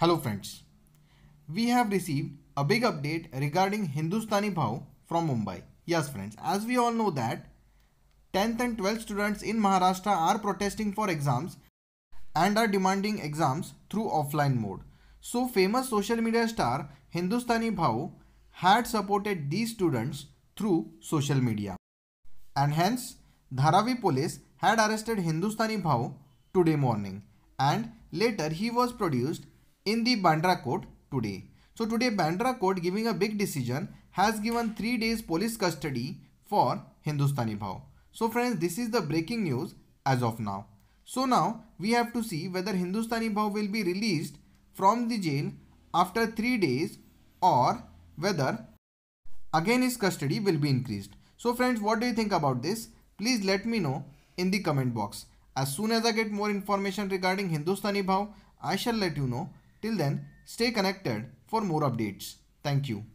Hello friends, we have received a big update regarding Hindustani Bhav from Mumbai. Yes friends, as we all know that 10th and 12th students in Maharashtra are protesting for exams and are demanding exams through offline mode. So famous social media star Hindustani Bhav had supported these students through social media. And hence, Dharavi police had arrested Hindustani Bhav today morning and later he was produced in the Bandra court today. So today Bandra court giving a big decision has given 3 days police custody for Hindustani Bhav. So friends this is the breaking news as of now. So now we have to see whether Hindustani Bhav will be released from the jail after 3 days or whether again his custody will be increased. So friends what do you think about this? Please let me know in the comment box. As soon as I get more information regarding Hindustani Bhav, I shall let you know Till then, stay connected for more updates. Thank you.